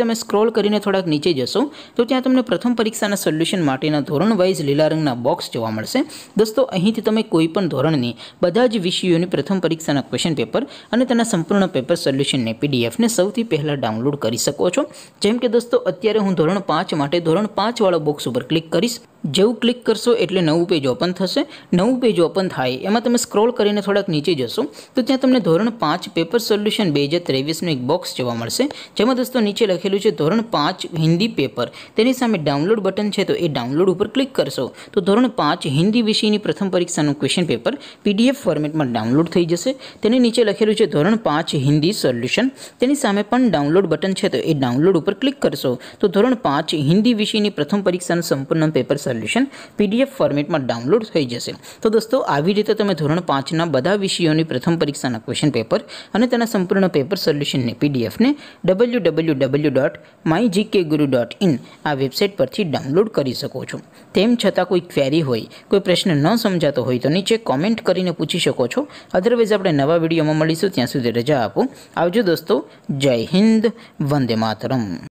તમે સ્ક્રોલ કરીને થોડાક નીચે જશો તો ત્યાં તમને પ્રથમ પરીક્ષાના સોલ્યુશન માટેના ધોરણ વાઇઝ લીલા રંગના બોક્સ જોવા મળશે દોસ્તો અહીંથી તમે કોઈપણ ધોરણની બધા જ વિષયોની પ્રથમ પરીક્ષાના ક્વેશ્ચન પેપર અને તેના સંપૂર્ણ પેપર સોલ્યુશનને પીડીએફને સૌથી પહેલાં ડાઉનલોડ કરી શકો છો જેમ કે દોસ્તો અત્યારે હું ધોરણ પાંચ માટે ધોરણ પાંચવાળા બોક્સ ઉપર ક્લિક કરીશ જેવ ક્લિક કરશો એટલે નવું પેજ ઓપન થશે નવું પેજ ઓપન થાય એમાં તમે સ્ક્રોલ કરીને થોડક નીચે જશો તો ત્યાં તમને ધોરણ 5 પેપર સોલ્યુશન 2023 નો એક બોક્સ જોવા મળશે જેમ કે દોસ્તો નીચે લખેલું છે ધોરણ 5 હિન્દી પેપર તેની સામે ડાઉનલોડ બટન છે તો એ ડાઉનલોડ ઉપર ક્લિક કરશો તો ધોરણ 5 હિન્દી વિષયની પ્રથમ પરીક્ષાનું ક્વેશ્ચન પેપર પીડીએફ ફોર્મેટમાં ડાઉનલોડ થઈ જશે તેની નીચે લખેલું છે ધોરણ 5 હિન્દી સોલ્યુશન તેની સામે પણ ડાઉનલોડ બટન છે તો એ ડાઉનલોડ ઉપર ક્લિક કરશો તો ધોરણ 5 હિન્દી વિષયની પ્રથમ પરીક્ષાનું સંપૂર્ણ પેપર सॉल्यूशन पीडीएफ फॉर्मेट में डाउनलोड हो ही जा सके तो दोस्तों अभी की तरह तुम्हें ધોરણ 5 ના બધા વિષયો ની પ્રથમ પરીક્ષા ના ક્વેશ્ચન પેપર અને તેના સંપૂર્ણ પેપર સોલ્યુશન ને પીડીએફ ને www.mygkguru.in આ વેબસાઈટ પરથી ડાઉનલોડ કરી શકો છો તેમ છતાં કોઈ ક્વેરી હોય કોઈ પ્રશ્ન ન સમજાતો હોય તો નીચે કમેન્ટ કરીને પૂછી શકો છો અધરવાઇઝ આપણે નવા વિડિયોમાં મળીશું ત્યાં સુધી રજા આપો આવજો દોસ્તો જય હિન્દ વંદે માતરમ